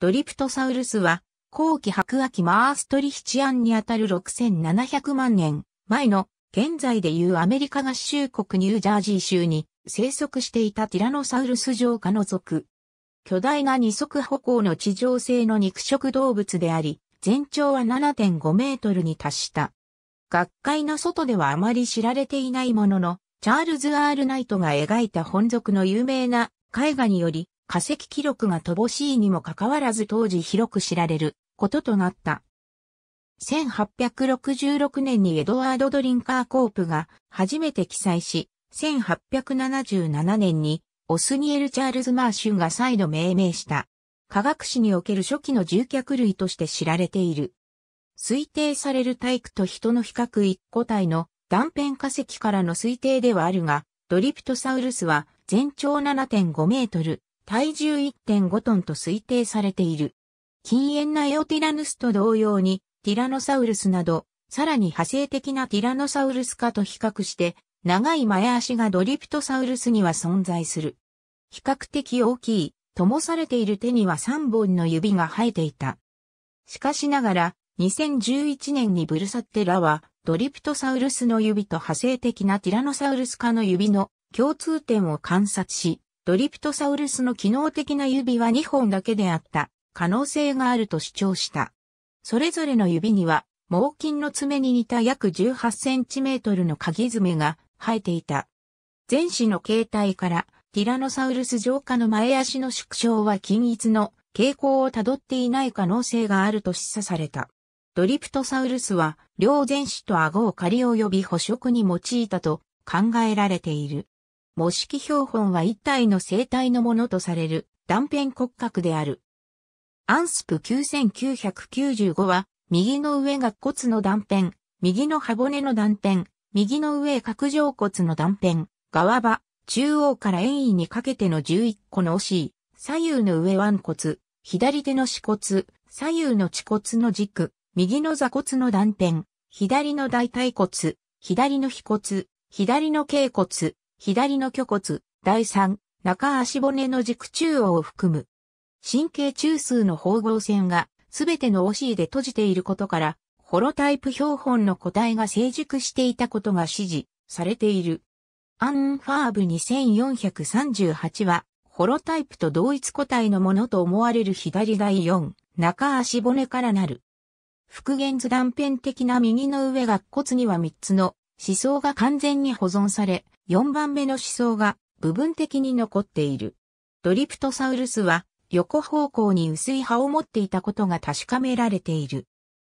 ドリプトサウルスは、後期白亜紀マーストリヒチアンにあたる6700万年前の現在でいうアメリカ合衆国ニュージャージー州に生息していたティラノサウルス上下の属。巨大な二足歩行の地上性の肉食動物であり、全長は7.5メートルに達した。学会の外ではあまり知られていないものの、チャールズ・アール・ナイトが描いた本属の有名な絵画により、化石記録が乏しいにもかかわらず当時広く知られることとなった。1866年にエドワード・ドリンカー・コープが初めて記載し、1877年にオスニエル・チャールズ・マーシュが再度命名した。科学史における初期の獣脚類として知られている。推定される体育と人の比較一個体の断片化石からの推定ではあるが、ドリプトサウルスは全長7.5メートル、体重1.5トンと推定されている。禁煙なエオティラヌスと同様に、ティラノサウルスなど、さらに派生的なティラノサウルス科と比較して、長い前足がドリプトサウルスには存在する。比較的大きい、ともされている手には3本の指が生えていた。しかしながら、2011年にブルサッテラは、ドリプトサウルスの指と派生的なティラノサウルス科の指の共通点を観察し、ドリプトサウルスの機能的な指は2本だけであった可能性があると主張した。それぞれの指には、猛禽の爪に似た約18センチメートルの鍵爪が生えていた。前肢の形態から、ティラノサウルス上下の前足の縮小は均一の傾向をたどっていない可能性があると示唆された。ドリプトサウルスは、両前肢と顎を借り及び捕食に用いたと考えられている。模式標本は一体の生体のものとされる断片骨格である。アンスプ9995は、右の上が骨の断片、右の箱骨の断片、右の上角上骨の断片、側場、中央から遠位にかけての11個の押 c 左右の上腕骨、左手の四骨、左右の恥骨の軸、右の座骨の断片、左の大腿骨、左の腓骨、左の頸骨、左の虚骨、第三、中足骨の軸中央を含む。神経中枢の縫合線がすべてのオしーで閉じていることから、ホロタイプ標本の個体が成熟していたことが指示されている。アンファーブ2438は、ホロタイプと同一個体のものと思われる左第四、中足骨からなる。復元図断片的な右の上が骨には3つの思想が完全に保存され、4番目の思想が部分的に残っている。ドリプトサウルスは横方向に薄い葉を持っていたことが確かめられている。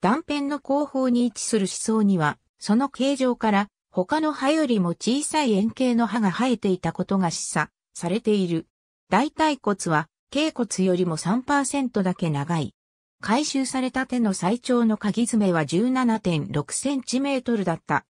断片の後方に位置する思想には、その形状から他の葉よりも小さい円形の葉が生えていたことが示唆されている。大腿骨は頸骨よりも3%だけ長い。回収された手の最長の鍵爪は 17.6cm だった。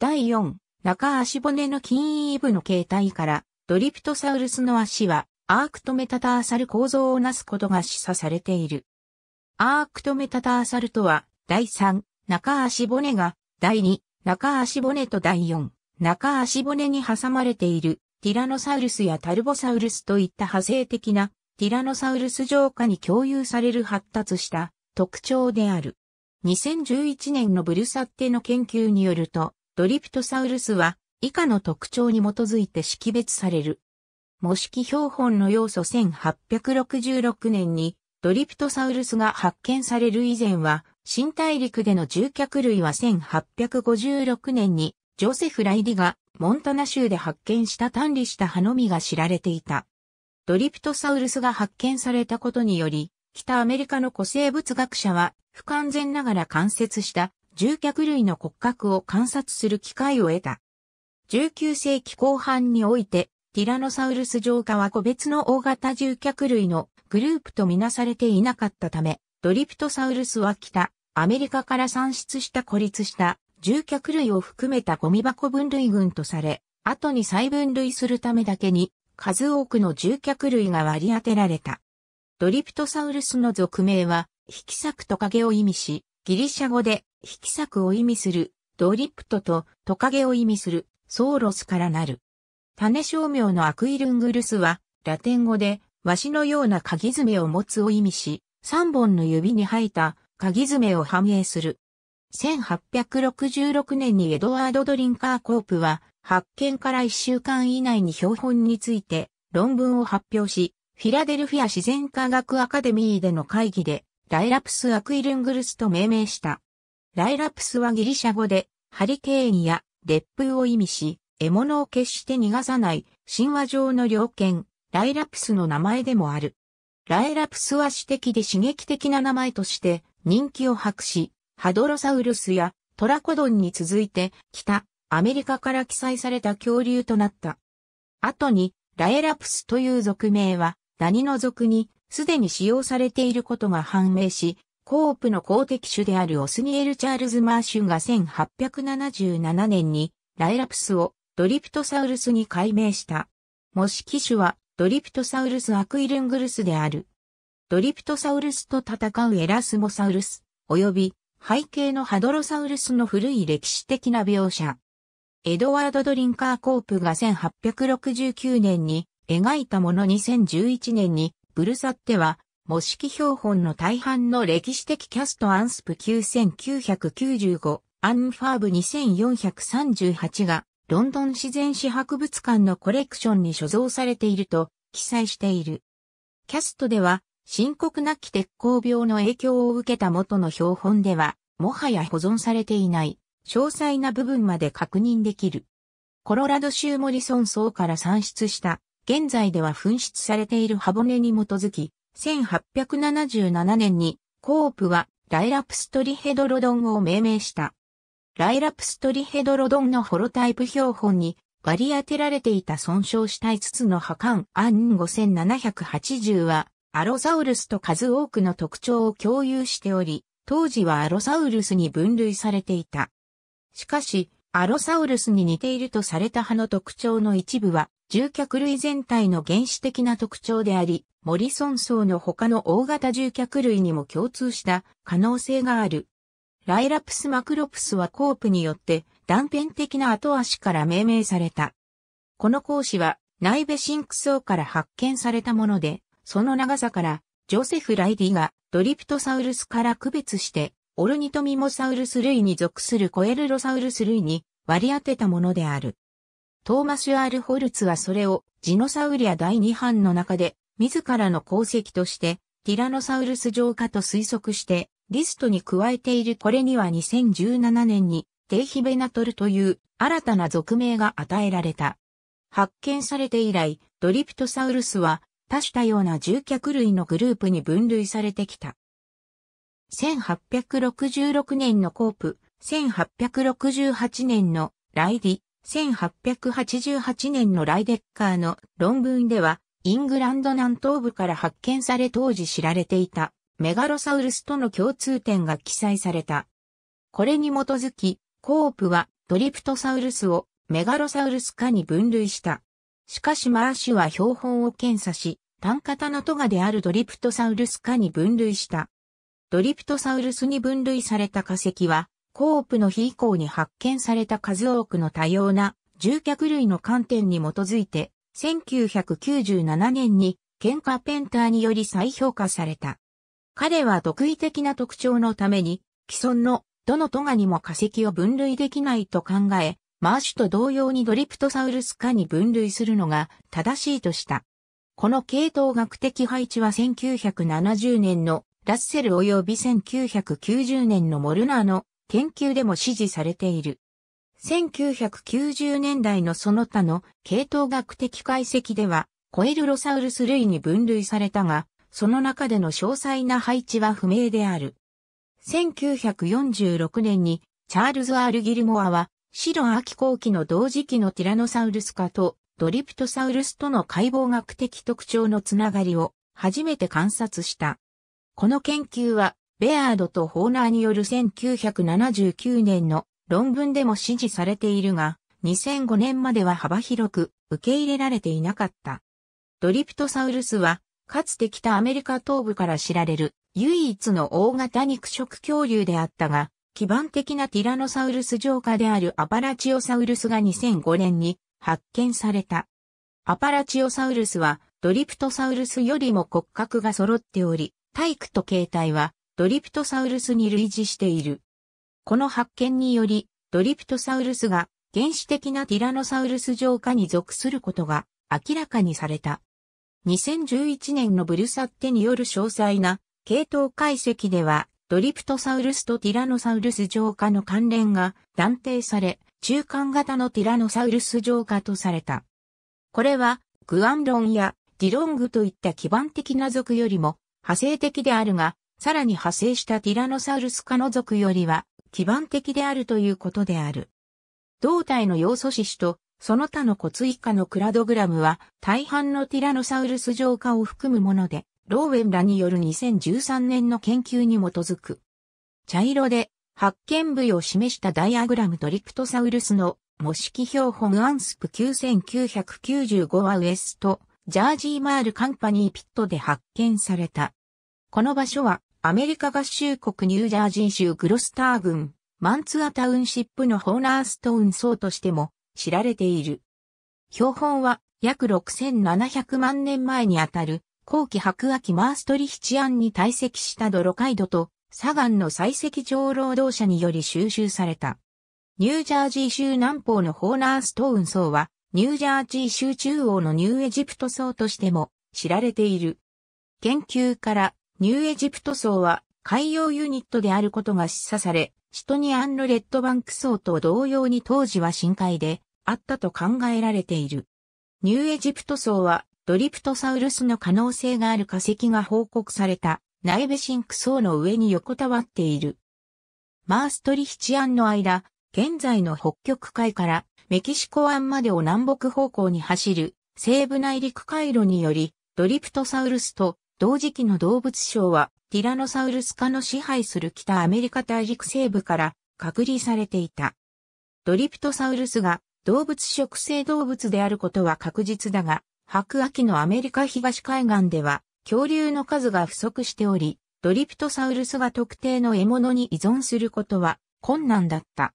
第4、中足骨の筋位部の形態から、ドリプトサウルスの足は、アークトメタターサル構造をなすことが示唆されている。アークトメタターサルとは、第3、中足骨が、第2、中足骨と第4、中足骨に挟まれている、ティラノサウルスやタルボサウルスといった派生的な、ティラノサウルス上下に共有される発達した特徴である。2011年のブルサッテの研究によると、ドリプトサウルスは以下の特徴に基づいて識別される。模式標本の要素1866年にドリプトサウルスが発見される以前は新大陸での獣脚類は1856年にジョセフ・ライディがモンタナ州で発見した単理した歯のみが知られていた。ドリプトサウルスが発見されたことにより、北アメリカの古生物学者は不完全ながら観察した獣脚類の骨格を観察する機会を得た。19世紀後半において、ティラノサウルス浄化は個別の大型獣脚類のグループとみなされていなかったため、ドリプトサウルスは北、アメリカから産出した孤立した獣脚類を含めたゴミ箱分類群とされ、後に再分類するためだけに数多くの獣脚類が割り当てられた。ドリプトサウルスの俗名は、引き裂くトカゲを意味し、ギリシャ語で引き作を意味する、ドリプトとトカゲを意味する、ソーロスからなる。種商名のアクイルングルスは、ラテン語で、ワシのような鍵爪を持つを意味し、3本の指に生えた鍵爪を反映する。1866年にエドワード・ドリンカー・コープは、発見から1週間以内に標本について論文を発表し、フィラデルフィア自然科学アカデミーでの会議で、ライラプス・アクイルングルスと命名した。ライラプスはギリシャ語で、ハリケーンや烈風を意味し、獲物を決して逃がさない神話上の猟犬、ライラプスの名前でもある。ライラプスは詩的で刺激的な名前として人気を博し、ハドロサウルスやトラコドンに続いて北アメリカから記載された恐竜となった。後にライラプスという俗名はダニの俗にすでに使用されていることが判明し、コープの公的種であるオスニエル・チャールズ・マーシュが1877年にライラプスをドリプトサウルスに改名した。模式種はドリプトサウルス・アクイルングルスである。ドリプトサウルスと戦うエラスモサウルス、及び背景のハドロサウルスの古い歴史的な描写。エドワード・ドリンカー・コープが1869年に描いたもの2011年にブルサッテは模式標本の大半の歴史的キャストアンスプ9995、アンファーブ2438が、ロンドン自然史博物館のコレクションに所蔵されていると記載している。キャストでは、深刻なき鉄鋼病の影響を受けた元の標本では、もはや保存されていない、詳細な部分まで確認できる。コロラド州モリソン層から産出した、現在では紛失されている箱骨に基づき、1877年にコープはライラプストリヘドロドンを命名した。ライラプストリヘドロドンのホロタイプ標本に割り当てられていた損傷した5つの破艦アン5780はアロサウルスと数多くの特徴を共有しており、当時はアロサウルスに分類されていた。しかし、アロサウルスに似ているとされた歯の特徴の一部は獣脚類全体の原始的な特徴であり、モリソン層の他の大型獣脚類にも共通した可能性がある。ライラプスマクロプスはコープによって断片的な後足から命名された。この講師は内部シンク層から発見されたもので、その長さからジョセフ・ライディがドリプトサウルスから区別してオルニトミモサウルス類に属するコエルロサウルス類に割り当てたものである。トーマシュ・アール・ホルツはそれをジノサウリア第2版の中で自らの功績としてティラノサウルス浄化と推測してリストに加えているこれには2017年にテイヒベナトルという新たな俗名が与えられた。発見されて以来、ドリプトサウルスは多種多様な獣脚類のグループに分類されてきた。1866年のコープ、1868年のライディ、1888年のライデッカーの論文では、イングランド南東部から発見され当時知られていたメガロサウルスとの共通点が記載された。これに基づき、コープはドリプトサウルスをメガロサウルス科に分類した。しかしマーシュは標本を検査し、単型のトガであるドリプトサウルス科に分類した。ドリプトサウルスに分類された化石は、コープの日以降に発見された数多くの多様な獣脚類の観点に基づいて、1997年にケン・カペンターにより再評価された。彼は特異的な特徴のために、既存のどのトガにも化石を分類できないと考え、マーシュと同様にドリプトサウルス科に分類するのが正しいとした。この系統学的配置は1970年のラッセル及び1990年のモルナーの研究でも支持されている。1990年代のその他の系統学的解析では、コエルロサウルス類に分類されたが、その中での詳細な配置は不明である。1946年にチャールズ・アール・ギルモアは、白秋後期の同時期のティラノサウルス科とドリプトサウルスとの解剖学的特徴のつながりを初めて観察した。この研究はベアードとホーナーによる1979年の論文でも支持されているが、2005年までは幅広く受け入れられていなかった。ドリプトサウルスは、かつて北アメリカ東部から知られる唯一の大型肉食恐竜であったが、基盤的なティラノサウルス浄化であるアパラチオサウルスが2005年に発見された。アパラチオサウルスはドリプトサウルスよりも骨格が揃っており、体育と形態はドリプトサウルスに類似している。この発見により、ドリプトサウルスが原始的なティラノサウルス上下に属することが明らかにされた。2011年のブルサッテによる詳細な系統解析では、ドリプトサウルスとティラノサウルス上下の関連が断定され、中間型のティラノサウルス上下とされた。これは、グアンロンやディロングといった基盤的な属よりも派生的であるが、さらに派生したティラノサウルス科の属よりは基盤的であるということである。胴体の要素子種とその他の骨以下のクラドグラムは大半のティラノサウルス浄化を含むもので、ローウェンらによる2013年の研究に基づく。茶色で発見部位を示したダイアグラムトリクトサウルスの模式標本アンスプ9995はウエスト、ジャージーマールカンパニーピットで発見された。この場所はアメリカ合衆国ニュージャージー州グロスター郡、マンツアタウンシップのホーナーストーン層としても知られている。標本は約6700万年前にあたる後期白亜紀マーストリヒチアンに堆積したドロカイドと砂岩の採石場労働者により収集された。ニュージャージー州南方のホーナーストーン層はニュージャージー州中央のニューエジプト層としても知られている。研究からニューエジプト層は海洋ユニットであることが示唆され、シトニアンのレッドバンク層と同様に当時は深海であったと考えられている。ニューエジプト層はドリプトサウルスの可能性がある化石が報告されたナイベシンク層の上に横たわっている。マーストリヒチアンの間、現在の北極海からメキシコ湾までを南北方向に走る西部内陸回路によりドリプトサウルスと同時期の動物賞はティラノサウルス科の支配する北アメリカ大陸西部から隔離されていた。ドリプトサウルスが動物食性動物であることは確実だが、白亜紀のアメリカ東海岸では恐竜の数が不足しており、ドリプトサウルスが特定の獲物に依存することは困難だった。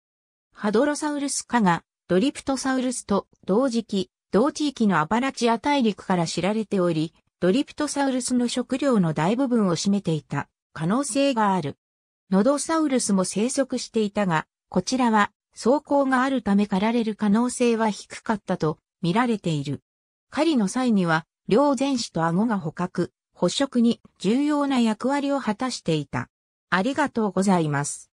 ハドロサウルス科がドリプトサウルスと同時期、同地域のアパラチア大陸から知られており、ドリプトサウルスの食料の大部分を占めていた可能性がある。ノドサウルスも生息していたが、こちらは走行があるため狩られる可能性は低かったと見られている。狩りの際には、両前肢と顎が捕獲、捕食に重要な役割を果たしていた。ありがとうございます。